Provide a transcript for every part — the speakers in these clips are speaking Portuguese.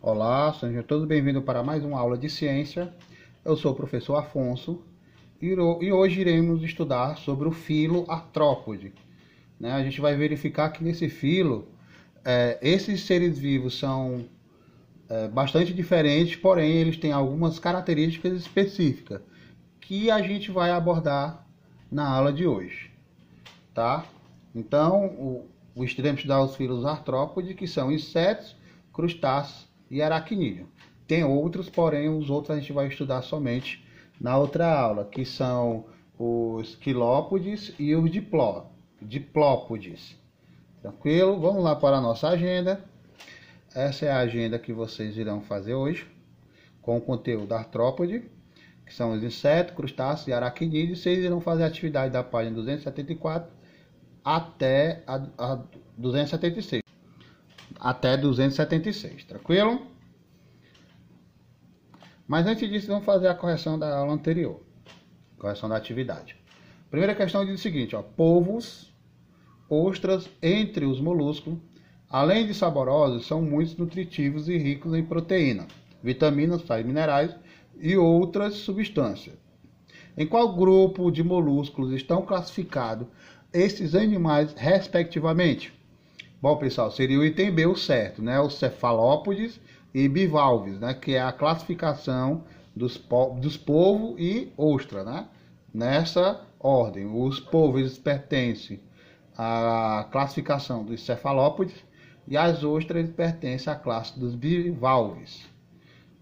Olá, sejam todos bem-vindos para mais uma aula de ciência. Eu sou o professor Afonso e hoje iremos estudar sobre o filo artrópode. Né? A gente vai verificar que nesse filo é, esses seres vivos são é, bastante diferentes, porém eles têm algumas características específicas que a gente vai abordar na aula de hoje. Tá? Então, o, o estudante estudar os filos artrópodes, que são insetos, crustáceos e aracnídeo. Tem outros, porém, os outros a gente vai estudar somente na outra aula, que são os quilópodes e os dipló, diplópodes. Tranquilo? Vamos lá para a nossa agenda. Essa é a agenda que vocês irão fazer hoje, com o conteúdo artrópode, que são os insetos, crustáceos e aracnídeos. Vocês irão fazer a atividade da página 274 até a, a 276 até 276, tranquilo? Mas antes disso, vamos fazer a correção da aula anterior. Correção da atividade. Primeira questão diz o seguinte, ó, polvos, ostras, entre os moluscos, além de saborosos, são muito nutritivos e ricos em proteína, vitaminas, sais minerais e outras substâncias. Em qual grupo de moluscos estão classificados esses animais, respectivamente? Bom, pessoal, seria o item B o certo, né? Os cefalópodes e bivalves, né? Que é a classificação dos, po dos polvo e ostra, né? Nessa ordem, os polvos pertencem à classificação dos cefalópodes e as ostras pertencem à classe dos bivalves.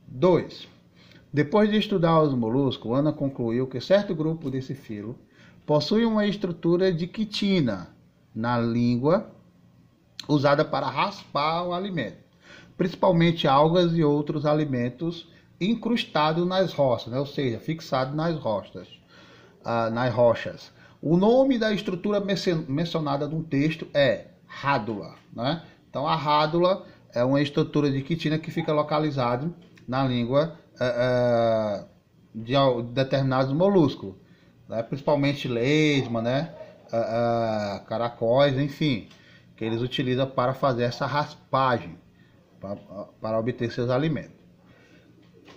2. Depois de estudar os moluscos, Ana concluiu que certo grupo desse filo possui uma estrutura de quitina na língua usada para raspar o alimento, principalmente algas e outros alimentos incrustados nas rochas, né? ou seja, fixado nas rochas, ah, nas rochas. O nome da estrutura mencionada no texto é rádula, né? Então a rádula é uma estrutura de quitina que fica localizada na língua eh, eh, de determinados moluscos, né? principalmente lesma, né? Eh, caracóis, enfim que eles utilizam para fazer essa raspagem para, para obter seus alimentos.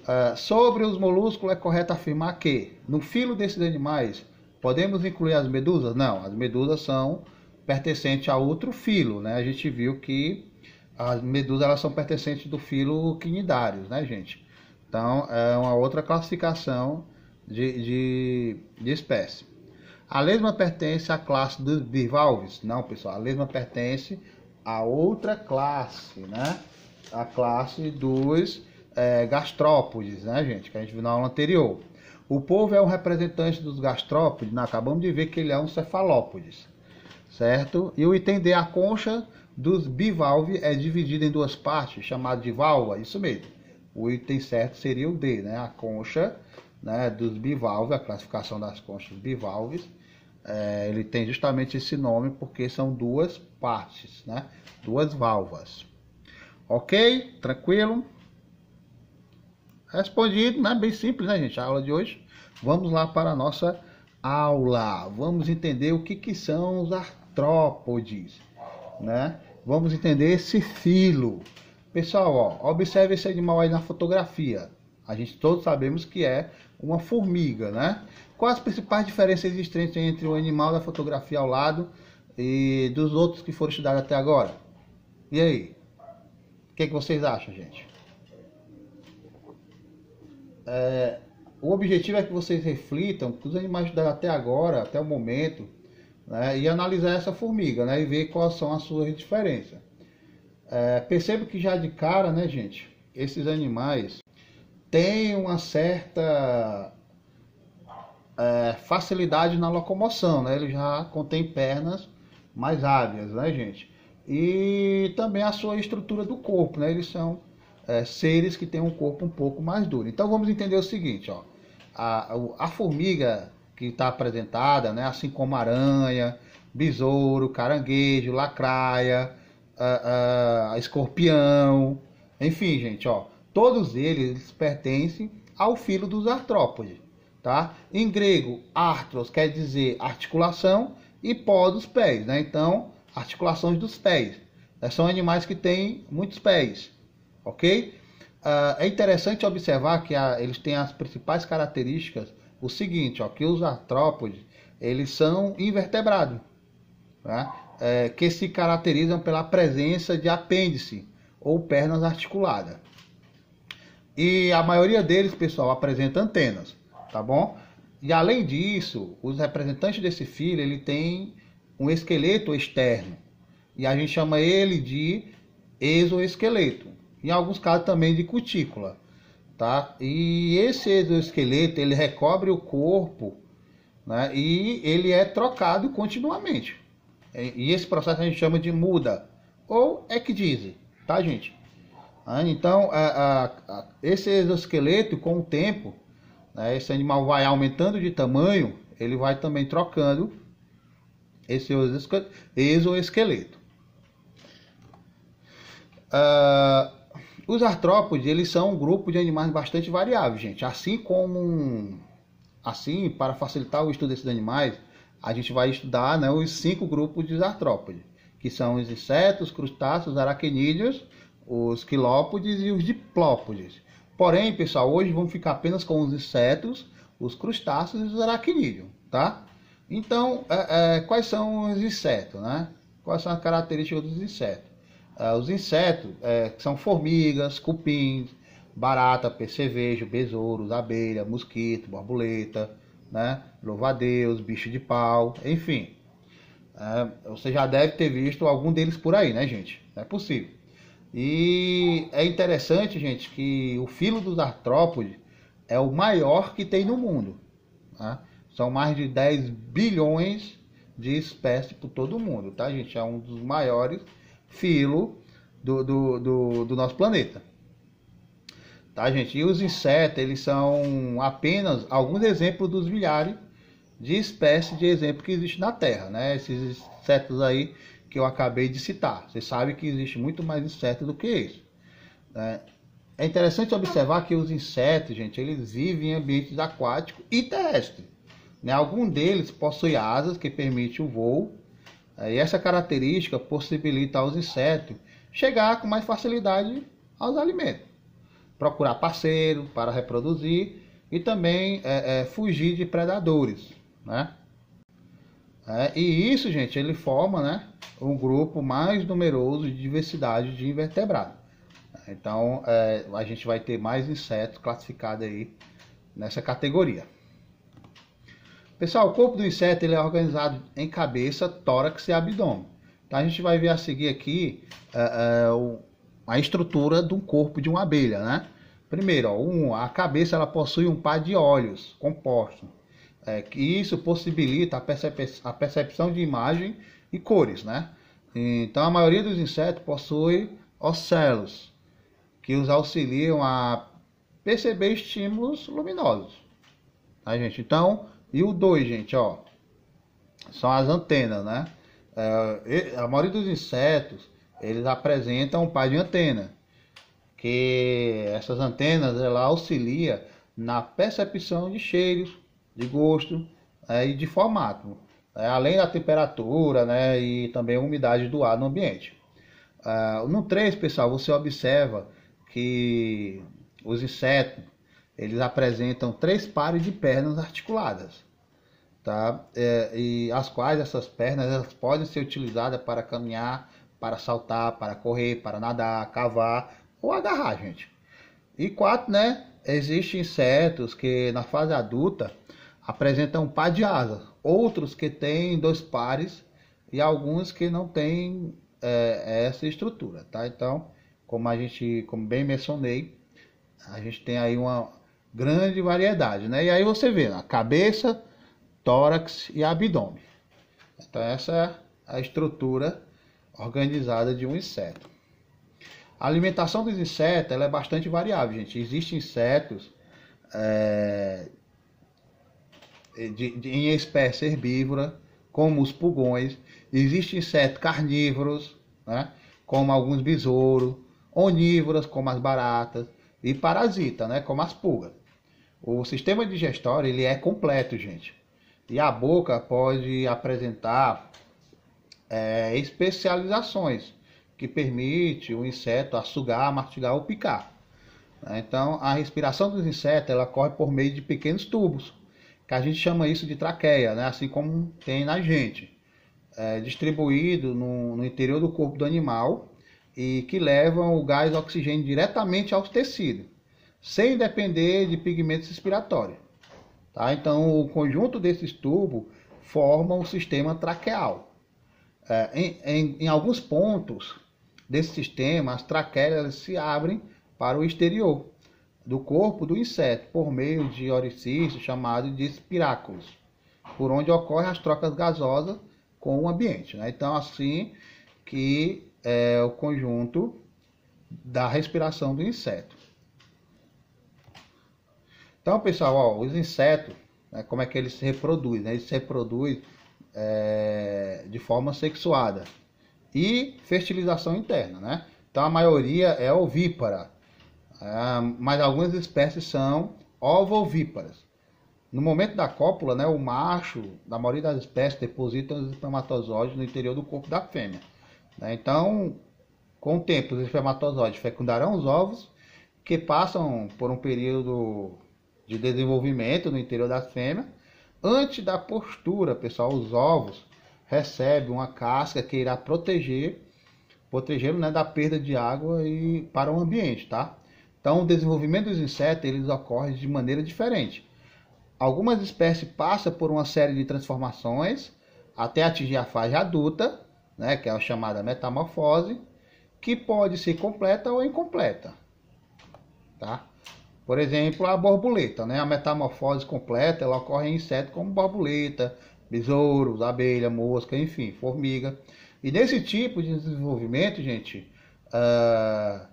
Uh, sobre os moluscos, é correto afirmar que no filo desses animais podemos incluir as medusas? Não, as medusas são pertencentes a outro filo, né? A gente viu que as medusas elas são pertencentes do filo quinidários, né, gente? Então é uma outra classificação de, de, de espécie. A lesma pertence à classe dos bivalves? Não, pessoal, a lesma pertence à outra classe, né? A classe dos é, gastrópodes, né, gente? Que a gente viu na aula anterior. O povo é um representante dos gastrópodes, Nós né? acabamos de ver que ele é um cefalópodes, certo? E o item D, a concha dos bivalve é dividida em duas partes, chamada de valva, isso mesmo. O item certo seria o D, né? A concha né, dos bivalves, a classificação das conchas bivalves é, ele tem justamente esse nome porque são duas partes, né? Duas válvulas. Ok? Tranquilo? Respondido, né? Bem simples, né, gente? A aula de hoje. Vamos lá para a nossa aula. Vamos entender o que, que são os artrópodes, né? Vamos entender esse filo. Pessoal, ó, observe esse animal aí na fotografia. A gente todos sabemos que é uma formiga, né? Quais as principais diferenças existentes entre o animal da fotografia ao lado e dos outros que foram estudados até agora? E aí? O que, é que vocês acham, gente? É, o objetivo é que vocês reflitam que os animais estudados até agora, até o momento, né, e analisar essa formiga né, e ver quais são as suas diferenças. É, percebo que já de cara, né, gente, esses animais têm uma certa é, facilidade na locomoção, né? Ele já contém pernas mais hábeis, né, gente? E também a sua estrutura do corpo, né? Eles são é, seres que têm um corpo um pouco mais duro. Então vamos entender o seguinte, ó. A, a formiga que está apresentada, né? Assim como aranha, besouro, caranguejo, lacraia, a, a, escorpião, enfim, gente, ó. Todos eles pertencem ao filo dos artrópodes tá? Em grego, artros quer dizer articulação e pó dos pés, né? Então, articulações dos pés. Né? São animais que têm muitos pés, ok? Uh, é interessante observar que a, eles têm as principais características o seguinte, ó, que os artrópodes eles são invertebrados, né? é, que se caracterizam pela presença de apêndice ou pernas articuladas. E a maioria deles, pessoal, apresenta antenas tá bom? E além disso, os representantes desse filho, ele tem um esqueleto externo. E a gente chama ele de exoesqueleto. Em alguns casos também de cutícula, tá? E esse exoesqueleto, ele recobre o corpo, né? E ele é trocado continuamente. E esse processo a gente chama de muda ou ecdise, tá, gente? Ah, então, a, a, a, esse exoesqueleto, com o tempo, né? Esse animal vai aumentando de tamanho, ele vai também trocando esse exoesqueleto. Uh, os artrópodes, eles são um grupo de animais bastante variável, gente. Assim como... assim, para facilitar o estudo desses animais, a gente vai estudar né, os cinco grupos de artrópodes, que são os insetos, crustáceos, aracnídeos, os quilópodes e os diplópodes. Porém, pessoal, hoje vamos ficar apenas com os insetos, os crustáceos e os aracnídeos, tá? Então, é, é, quais são os insetos, né? Quais são as características dos insetos? É, os insetos é, são formigas, cupins, barata, percevejo, besouros, abelha, mosquito, borboleta, né? louvadeus, bicho de pau, enfim. É, você já deve ter visto algum deles por aí, né, gente? é possível. E é interessante, gente, que o filo dos artrópodes é o maior que tem no mundo. Tá? São mais de 10 bilhões de espécies por todo o mundo, tá, gente? É um dos maiores filos do, do, do, do nosso planeta. Tá, gente? E os insetos, eles são apenas alguns exemplos dos milhares de espécies de exemplo que existe na Terra, né? Esses insetos aí que eu acabei de citar. Você sabe que existe muito mais inseto do que isso. Né? É interessante observar que os insetos, gente, eles vivem em ambientes aquáticos e terrestres. Né? Algum deles possui asas que permitem o voo, né? e essa característica possibilita aos insetos chegar com mais facilidade aos alimentos, procurar parceiro para reproduzir e também é, é, fugir de predadores. Né? É, e isso, gente, ele forma né, um grupo mais numeroso de diversidade de invertebrados. Então, é, a gente vai ter mais insetos classificados aí nessa categoria. Pessoal, o corpo do inseto ele é organizado em cabeça, tórax e abdômen. Então, a gente vai ver a seguir aqui é, é a estrutura do corpo de uma abelha, né? Primeiro, ó, um, a cabeça ela possui um par de olhos compostos é, que isso possibilita a, percep a percepção de imagem e cores, né? Então a maioria dos insetos possui ocelos, que os auxiliam a perceber estímulos luminosos. Tá, gente? Então, e o 2, gente, ó, são as antenas, né? É, a maioria dos insetos, eles apresentam um par de antena, que essas antenas, ela auxilia na percepção de cheiros, de gosto né, e de formato, né, além da temperatura né, e também a umidade do ar no ambiente. Uh, no 3, pessoal, você observa que os insetos eles apresentam três pares de pernas articuladas, tá? É, e as quais essas pernas elas podem ser utilizadas para caminhar, para saltar, para correr, para nadar, cavar ou agarrar, gente. E quatro, né? Existem insetos que na fase adulta apresentam um par de asas, outros que têm dois pares e alguns que não têm é, essa estrutura, tá? Então, como a gente, como bem mencionei, a gente tem aí uma grande variedade, né? E aí você vê a cabeça, tórax e abdômen. Então, essa é a estrutura organizada de um inseto. A alimentação dos insetos ela é bastante variável, gente. Existem insetos é, eh, de, de, em espécie herbívora, como os pulgões, existem insetos carnívoros, né, como alguns besouros, onívoras, como as baratas, e parasitas, né, como as pulgas. O sistema digestório ele é completo, gente. E a boca pode apresentar é, especializações que permite o inseto a sugar, mastigar ou picar. Né. Então, a respiração dos insetos ela corre por meio de pequenos tubos que a gente chama isso de traqueia, né? assim como tem na gente, é, distribuído no, no interior do corpo do animal e que levam o gás oxigênio diretamente aos tecidos, sem depender de pigmentos respiratórios. Tá? Então, o conjunto desses tubos forma o sistema traqueal. É, em, em, em alguns pontos desse sistema, as traqueias se abrem para o exterior, do corpo do inseto por meio de orifícios chamados de espiráculos, por onde ocorrem as trocas gasosas com o ambiente. Né? Então, assim que é o conjunto da respiração do inseto. Então, pessoal, ó, os insetos, né, como é que eles se reproduzem? Né? Eles se reproduzem é, de forma sexuada e fertilização interna, né? Então, a maioria é ovípara ah, mas algumas espécies são ovovíparas. No momento da cópula, né, o macho, da maioria das espécies, deposita os espermatozoides no interior do corpo da fêmea. Né. Então, com o tempo, os espermatozoides fecundarão os ovos, que passam por um período de desenvolvimento no interior da fêmea. Antes da postura, pessoal, os ovos recebem uma casca que irá proteger, protegendo né, da perda de água e para o ambiente, tá? Então, o desenvolvimento dos insetos eles ocorre de maneira diferente. Algumas espécies passam por uma série de transformações até atingir a fase adulta, né, que é a chamada metamorfose, que pode ser completa ou incompleta. Tá? Por exemplo, a borboleta, né? A metamorfose completa, ela ocorre em insetos como borboleta, besouros, abelha, mosca, enfim, formiga. E nesse tipo de desenvolvimento, gente, uh,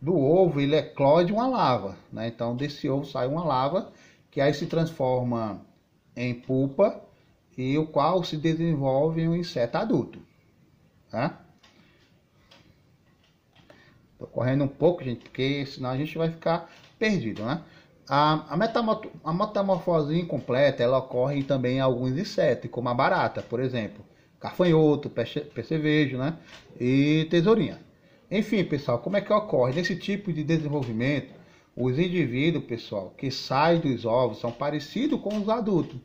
do ovo ele eclode uma lava, né? Então desse ovo sai uma lava que aí se transforma em pulpa e o qual se desenvolve em um inseto adulto, tá? Tô correndo um pouco, gente, porque senão a gente vai ficar perdido, né? A, a, metamorfose incompleta ela ocorre também em alguns insetos, como a barata, por exemplo, carfanhoto, percevejo, né? E tesourinha. Enfim, pessoal, como é que ocorre? Nesse tipo de desenvolvimento, os indivíduos, pessoal, que saem dos ovos são parecidos com os adultos.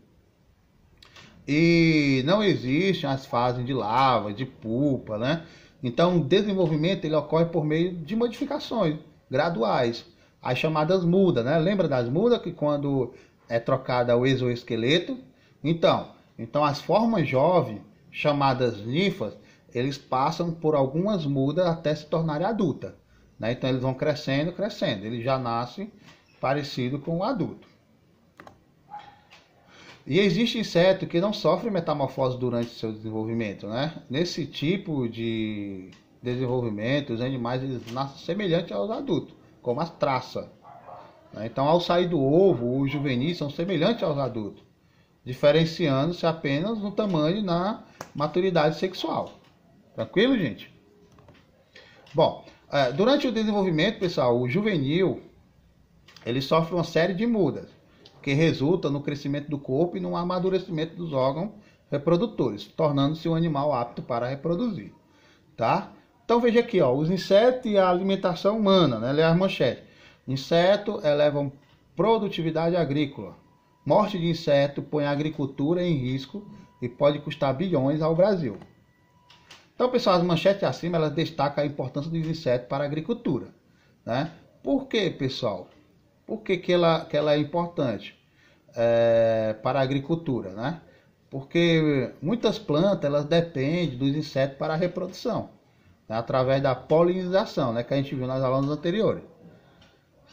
E não existem as fases de lava, de pulpa, né? Então, o desenvolvimento ele ocorre por meio de modificações graduais, as chamadas mudas, né? Lembra das mudas que quando é trocada o exoesqueleto? Então, então as formas jovens, chamadas ninfas, eles passam por algumas mudas até se tornarem adulta. Né? Então eles vão crescendo, crescendo. Ele já nasce parecido com o adulto. E existe inseto que não sofre metamorfose durante seu desenvolvimento. Né? Nesse tipo de desenvolvimento, os animais eles nascem semelhantes aos adultos, como as traças. Né? Então, ao sair do ovo, os juvenis são semelhantes aos adultos, diferenciando-se apenas no tamanho e na maturidade sexual. Tranquilo, gente? Bom, é, durante o desenvolvimento, pessoal, o juvenil ele sofre uma série de mudas que resulta no crescimento do corpo e no amadurecimento dos órgãos reprodutores, tornando-se um animal apto para reproduzir, tá? Então veja aqui, ó, os insetos e a alimentação humana, né? Lê as manchetes. Inseto elevam produtividade agrícola. Morte de inseto põe a agricultura em risco e pode custar bilhões ao Brasil. Então, pessoal, as manchetes acima elas destacam a importância dos insetos para a agricultura. Né? Por que, pessoal? Por que, que, ela, que ela é importante é, para a agricultura? Né? Porque muitas plantas elas dependem dos insetos para a reprodução, né? através da polinização, né? que a gente viu nas aulas anteriores.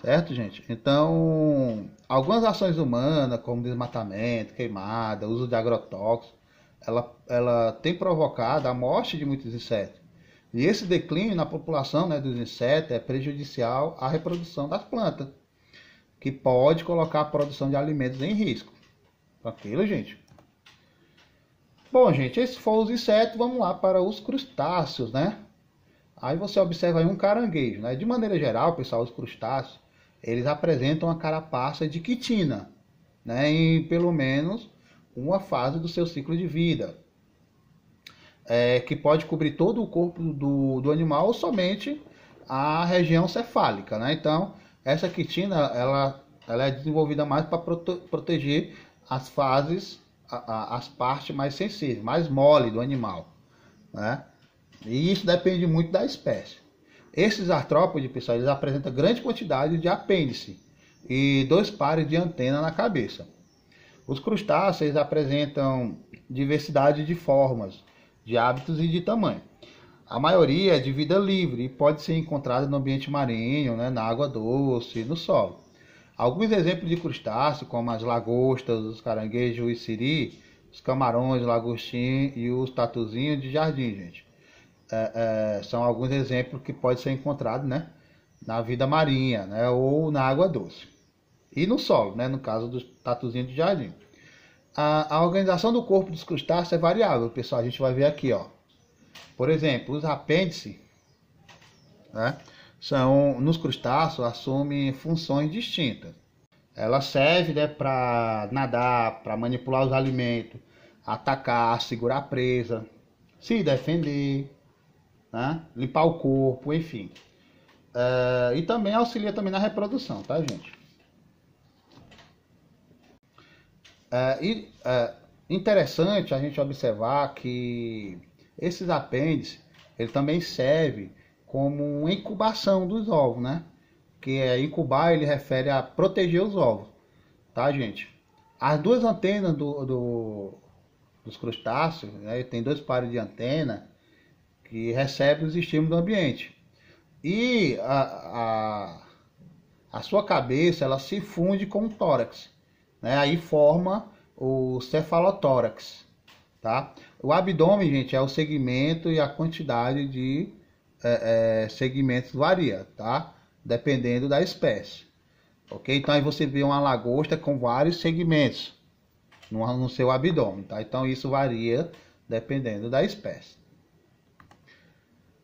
Certo, gente? Então, algumas ações humanas, como desmatamento, queimada, uso de agrotóxicos, ela, ela tem provocado a morte de muitos insetos. E esse declínio na população né, dos insetos é prejudicial à reprodução das plantas, que pode colocar a produção de alimentos em risco. Tranquilo, gente? Bom, gente, esses foram os insetos. Vamos lá para os crustáceos, né? Aí você observa aí um caranguejo, né? De maneira geral, pessoal, os crustáceos, eles apresentam a carapaça de quitina, né? Em pelo menos uma fase do seu ciclo de vida, é, que pode cobrir todo o corpo do, do animal ou somente a região cefálica. Né? Então, essa quitina ela, ela é desenvolvida mais para prote proteger as fases, a, a, as partes mais sensíveis, mais mole do animal. Né? E isso depende muito da espécie. Esses artrópodes, pessoal, eles apresentam grande quantidade de apêndice e dois pares de antena na cabeça. Os crustáceos apresentam diversidade de formas, de hábitos e de tamanho. A maioria é de vida livre e pode ser encontrada no ambiente marinho, né, na água doce e no solo. Alguns exemplos de crustáceos, como as lagostas, os caranguejos e siri, os camarões, lagostim e os tatuzinhos de jardim, gente. É, é, são alguns exemplos que pode ser encontrado né, na vida marinha né, ou na água doce e no solo, né? no caso dos tatuzinhos de jardim. A, a, organização do corpo dos crustáceos é variável, pessoal. A gente vai ver aqui, ó. Por exemplo, os apêndices né, são, nos crustáceos assumem funções distintas. Ela serve né, para nadar, para manipular os alimentos, atacar, segurar a presa, se defender, né, limpar o corpo, enfim. É, e também auxilia também na reprodução, tá, gente? É, é, interessante a gente observar que esses apêndices, ele também serve como incubação dos ovos, né? Que é incubar, ele refere a proteger os ovos, tá, gente? As duas antenas do, do dos crustáceos, né? tem dois pares de antena que recebem os estímulos do ambiente. E a, a, a sua cabeça, ela se funde com o tórax né? Aí forma o cefalotórax, tá? O abdômen, gente, é o segmento e a quantidade de é, é, segmentos varia, tá? Dependendo da espécie, ok? Então aí você vê uma lagosta com vários segmentos no, no seu abdômen, tá? Então isso varia dependendo da espécie.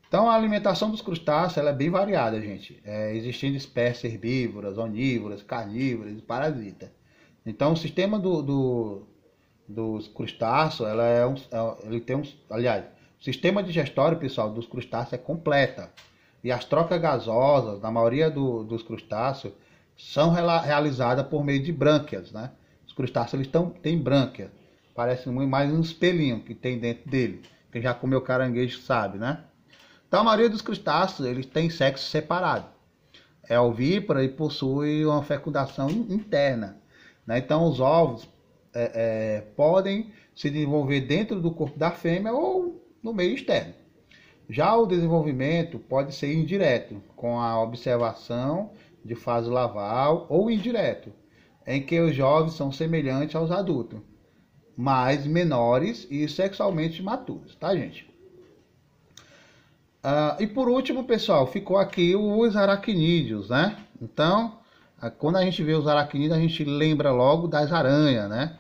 Então a alimentação dos crustáceos é bem variada, gente. É, existindo espécies herbívoras, onívoras, carnívoras e parasitas. Então, o sistema do, do dos crustáceos, ela é um, é, ele tem um, aliás, o sistema digestório, pessoal, dos crustáceos é completa. E as trocas gasosas, na maioria do, dos crustáceos, são realizadas por meio de brânquias, né? Os crustáceos eles tão, têm brânquias, parece muito mais um espelhinho que tem dentro dele. Quem já comeu caranguejo sabe, né? Então a maioria dos crustáceos eles têm sexo separado. É ovípara e possui uma fecundação interna né? Então, os ovos é, é, podem se desenvolver dentro do corpo da fêmea ou no meio externo. Já o desenvolvimento pode ser indireto, com a observação de fase larval ou indireto, em que os jovens são semelhantes aos adultos, mas menores e sexualmente maturos, tá, gente? Ah, e por último, pessoal, ficou aqui os aracnídeos, né? Então, quando a gente vê os aracnídeos, a gente lembra logo das aranhas, né?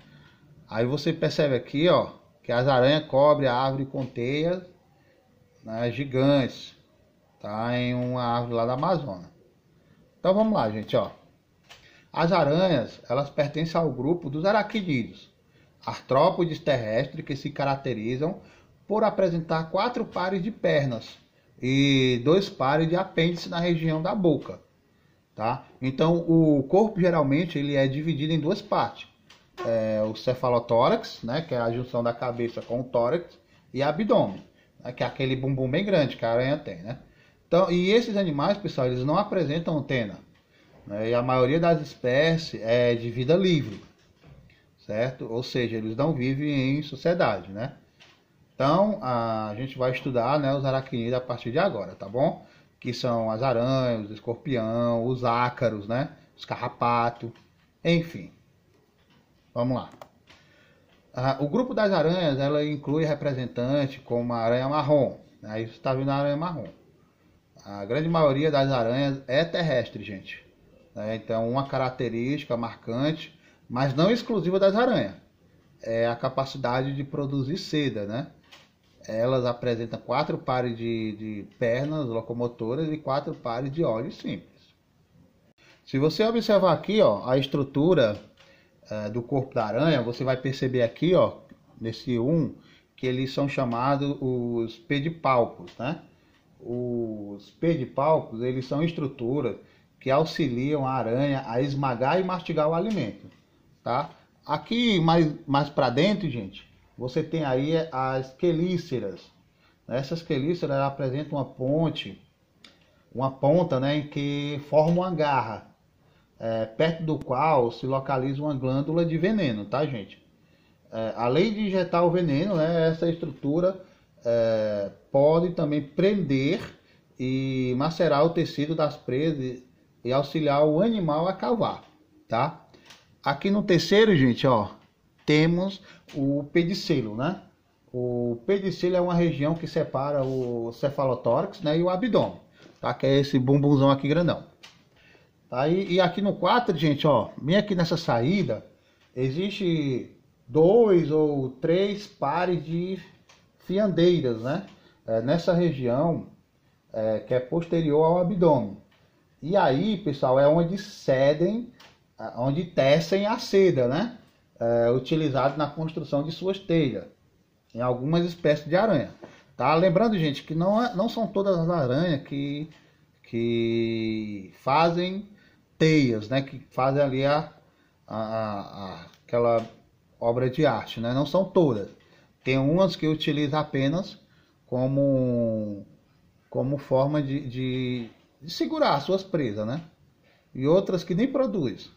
Aí você percebe aqui, ó, que as aranhas cobrem a árvore com teias né, gigantes. Tá em uma árvore lá da Amazônia. Então vamos lá, gente, ó. As aranhas, elas pertencem ao grupo dos aracnídeos, artrópodes terrestres que se caracterizam por apresentar quatro pares de pernas e dois pares de apêndice na região da boca. Tá? Então, o corpo geralmente ele é dividido em duas partes. É, o cefalotórax, né, que é a junção da cabeça com o tórax, e abdômen, né, que é aquele bumbum bem grande que a aranha tem. Né? Então, e esses animais, pessoal, eles não apresentam antena. Né? E a maioria das espécies é de vida livre, certo? Ou seja, eles não vivem em sociedade, né? Então, a gente vai estudar né, os aracnídeos a partir de agora, tá bom? que são as aranhas, o escorpião, os ácaros, né? Os carrapatos, enfim. Vamos lá. Ah, o grupo das aranhas, ela inclui representante como a aranha marrom. Né? Aí você está vendo a aranha marrom. A grande maioria das aranhas é terrestre, gente. É, então, uma característica marcante, mas não exclusiva das aranhas, é a capacidade de produzir seda, né? elas apresentam quatro pares de, de pernas locomotoras e quatro pares de olhos simples. Se você observar aqui ó, a estrutura uh, do corpo da aranha, você vai perceber aqui, ó, nesse 1, um, que eles são chamados os pedipalpos. Né? Os pedipalpos eles são estruturas que auxiliam a aranha a esmagar e mastigar o alimento. Tá? Aqui mais, mais para dentro, gente, você tem aí as quelíceras. Essas quelíceras apresentam uma ponte, uma ponta né, em que forma uma garra, é, perto do qual se localiza uma glândula de veneno, tá gente? É, além de injetar o veneno, né, essa estrutura é, pode também prender e macerar o tecido das presas e auxiliar o animal a cavar, tá? Aqui no terceiro, gente, ó, temos o pedicelo, né? O pedicelo é uma região que separa o cefalotórax né, e o abdômen, tá? Que é esse bumbumzão aqui grandão. Tá? E, e aqui no 4, gente, ó, bem aqui nessa saída, existe dois ou três pares de fiandeiras, né? É, nessa região é, que é posterior ao abdômen. E aí, pessoal, é onde cedem, onde tecem a seda, né? é, utilizado na construção de suas telhas, em algumas espécies de aranha. Tá? Lembrando, gente, que não, é, não são todas as aranhas que, que fazem teias, né? que fazem ali a, a, a, aquela obra de arte, né? não são todas. Tem umas que utilizam apenas como, como forma de, de, de segurar suas presas, né? E outras que nem produz,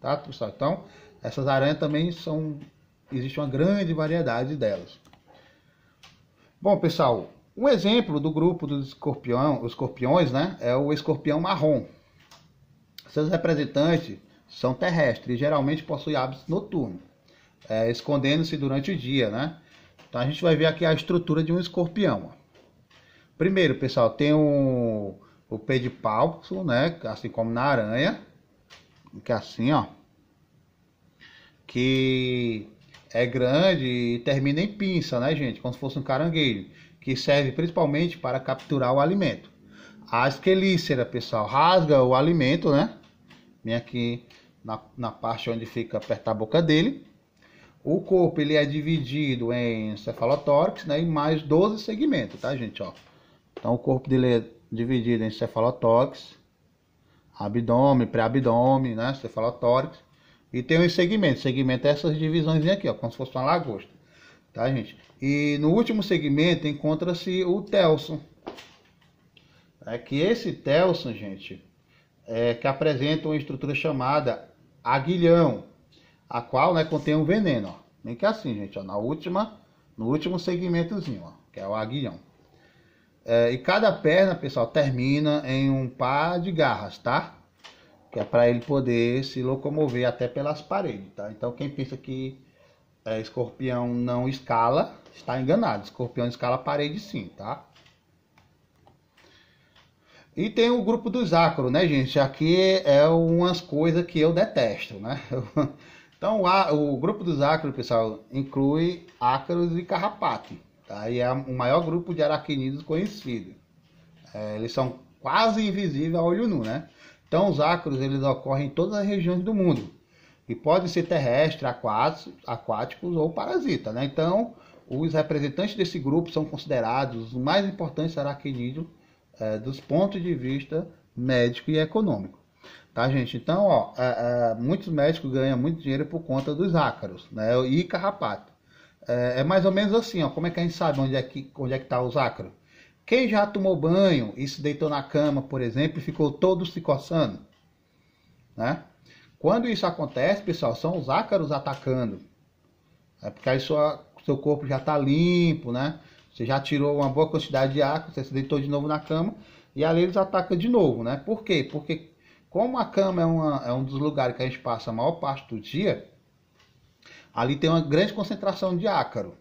tá, pessoal? Então, essas aranhas também são. Existe uma grande variedade delas. Bom, pessoal, um exemplo do grupo dos escorpião, escorpiões né, é o escorpião marrom. Seus representantes são terrestres e geralmente possuem hábitos noturnos, é, escondendo-se durante o dia. Né? Então a gente vai ver aqui a estrutura de um escorpião. Primeiro, pessoal, tem o, o pé de palco, né, assim como na aranha, que é assim, ó que é grande e termina em pinça, né, gente? Como se fosse um caranguejo, que serve principalmente para capturar o alimento. A esquelícera, pessoal, rasga o alimento, né? Vem aqui na, na parte onde fica apertar a boca dele. O corpo ele é dividido em cefalotórax, né, e mais 12 segmentos, tá, gente, ó. Então o corpo dele é dividido em cefalotórax, abdômen, pré-abdômen, né, cefalotórax, e tem os segmentos. Segmento é essas divisões aqui, ó, como se fosse uma lagosta. Tá, gente? E no último segmento encontra-se o Telson. É que esse Telson, gente, é que apresenta uma estrutura chamada aguilhão, a qual né, contém um veneno. Bem que é assim, gente, ó, na última, no último segmentozinho, ó, que é o aguilhão. É, e cada perna, pessoal, termina em um par de garras, tá? que é para ele poder se locomover até pelas paredes, tá? Então quem pensa que é, escorpião não escala, está enganado. Escorpião escala parede sim, tá? E tem o grupo dos ácaros, né, gente? Aqui é umas coisas que eu detesto, né? Então, o, grupo dos ácaros, pessoal, inclui ácaros e carrapato. Tá? E é o maior grupo de aracnídeos conhecido. É, eles são quase invisíveis a olho nu, né? Então, os ácaros eles ocorrem em todas as regiões do mundo e podem ser terrestres, aquáticos, ou parasitas. Né? Então, os representantes desse grupo são considerados os mais importantes aracnídeos é, dos pontos de vista médico e econômico. Tá, gente? Então, ó, é, é, muitos médicos ganham muito dinheiro por conta dos ácaros né? e carrapato. É, é mais ou menos assim, ó, como é que a gente sabe onde é que onde é que está os ácaros? Quem já tomou banho e se deitou na cama, por exemplo, e ficou todo se coçando? Né? Quando isso acontece, pessoal, são os ácaros atacando. É porque aí sua, seu corpo já está limpo, né? Você já tirou uma boa quantidade de ácaros, você se deitou de novo na cama e ali eles atacam de novo, né? Por quê? Porque como a cama é, uma, é um dos lugares que a gente passa a maior parte do dia, ali tem uma grande concentração de ácaro.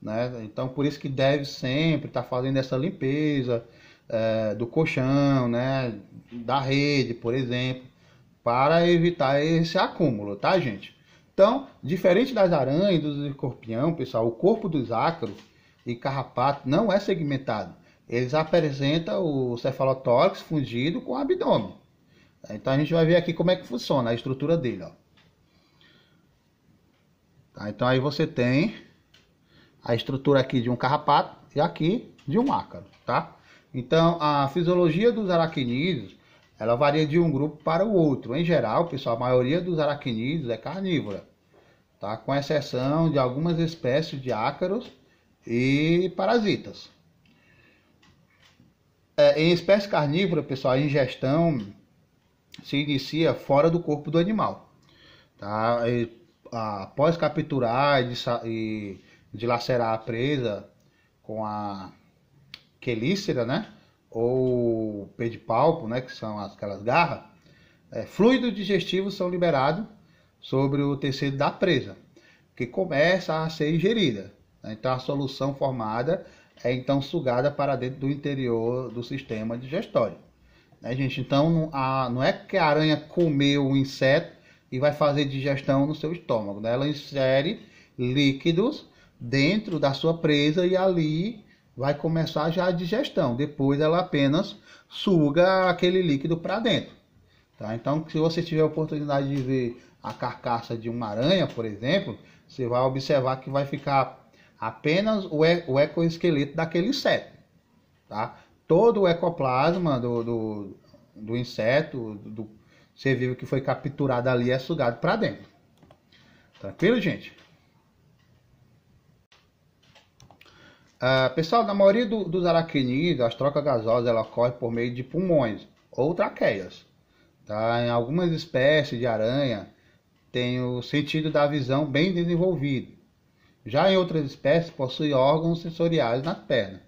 Né? Então, por isso que deve sempre estar tá fazendo essa limpeza é, do colchão, né? da rede, por exemplo, para evitar esse acúmulo, tá, gente? Então, diferente das aranhas e dos escorpião, pessoal, o corpo dos ácaros e carrapato não é segmentado. Eles apresentam o cefalotórax fundido com o abdômen. Então, a gente vai ver aqui como é que funciona a estrutura dele. Ó. Tá, então, aí você tem a estrutura aqui de um carrapato e aqui de um ácaro, tá? Então, a fisiologia dos aracnídeos, ela varia de um grupo para o outro. Em geral, pessoal, a maioria dos aracnídeos é carnívora, tá? Com exceção de algumas espécies de ácaros e parasitas. É, em espécie carnívora, pessoal, a ingestão se inicia fora do corpo do animal, tá? E, ah, após capturar e, e dilacerar a presa com a quelícera, né? Ou pedipalpo, né? Que são aquelas garras. É, fluidos digestivos são liberados sobre o tecido da presa, que começa a ser ingerida. Então a solução formada é então sugada para dentro do interior do sistema digestório. Né, gente? Então a, não é que a aranha comeu o inseto e vai fazer digestão no seu estômago. Né? Ela insere líquidos dentro da sua presa e ali vai começar já a digestão. Depois ela apenas suga aquele líquido para dentro. Tá? Então, se você tiver a oportunidade de ver a carcaça de uma aranha, por exemplo, você vai observar que vai ficar apenas o, ecoesqueleto daquele inseto. Tá? Todo o ecoplasma do, do, do inseto, do, do ser vivo que foi capturado ali, é sugado para dentro. Tranquilo, gente? Ah, pessoal, na maioria do, dos aracnídeos, as trocas gasosas ela ocorre por meio de pulmões ou traqueias. Tá? Em algumas espécies de aranha, tem o sentido da visão bem desenvolvido. Já em outras espécies, possui órgãos sensoriais nas pernas,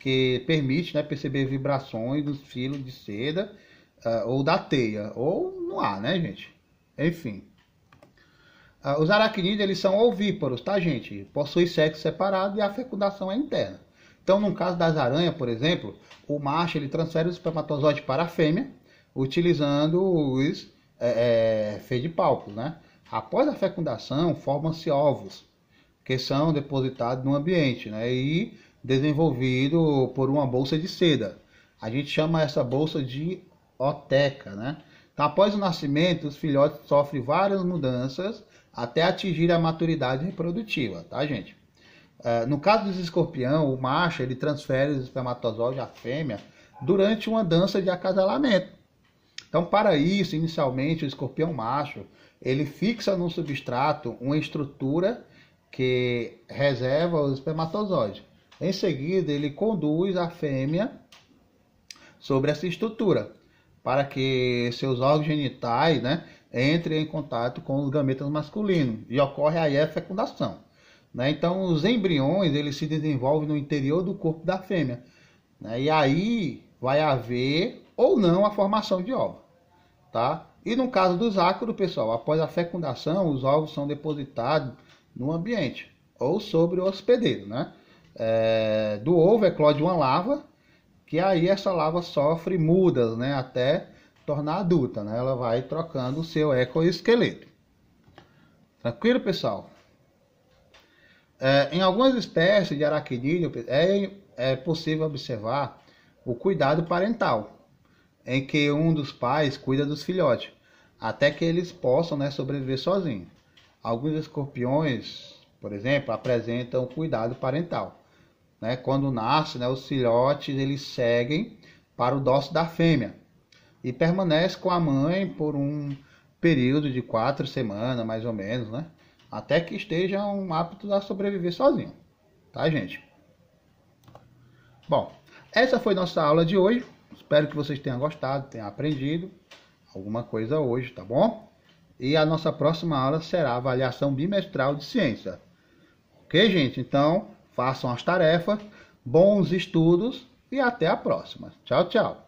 que permite né, perceber vibrações nos filos de seda uh, ou da teia, ou no ar, né, gente? Enfim. Ah, os aracnídeos, eles são ovíparos, tá, gente? Possuem sexo separado e a fecundação é interna. Então, no caso das aranhas, por exemplo, o macho ele transfere o espermatozoide para a fêmea, utilizando os é, é, palco, né? Após a fecundação, formam-se ovos, que são depositados no ambiente, né? E desenvolvido por uma bolsa de seda. A gente chama essa bolsa de oteca, né? Então, após o nascimento, os filhotes sofrem várias mudanças até atingir a maturidade reprodutiva, tá, gente? É, no caso dos escorpião, o macho ele transfere os espermatozoides à fêmea durante uma dança de acasalamento. Então, para isso, inicialmente, o escorpião macho ele fixa no substrato uma estrutura que reserva os espermatozoides. Em seguida, ele conduz a fêmea sobre essa estrutura para que seus órgãos genitais, né, entre em contato com os gametas masculinos e ocorre aí a fecundação. Né? Então, os embriões eles se desenvolvem no interior do corpo da fêmea. Né? E aí vai haver ou não a formação de ovos. Tá? E no caso dos ácaros, pessoal, após a fecundação, os ovos são depositados no ambiente ou sobre o hospedeiro. Né? É, do ovo eclode é uma lava, que aí essa lava sofre mudas né? até tornar adulta, né? Ela vai trocando o seu ecoesqueleto. Tranquilo, pessoal? É, em algumas espécies de aracnídeo é, é possível observar o cuidado parental, em que um dos pais cuida dos filhotes, até que eles possam né, sobreviver sozinhos. Alguns escorpiões, por exemplo, apresentam cuidado parental. Né? Quando nasce, né, os filhotes eles seguem para o dócil da fêmea, e permanece com a mãe por um período de quatro semanas, mais ou menos, né? Até que um apto a sobreviver sozinho, tá, gente? Bom, essa foi nossa aula de hoje. Espero que vocês tenham gostado, tenham aprendido alguma coisa hoje, tá bom? E a nossa próxima aula será avaliação bimestral de ciência. Ok, gente? Então, façam as tarefas, bons estudos e até a próxima. Tchau, tchau.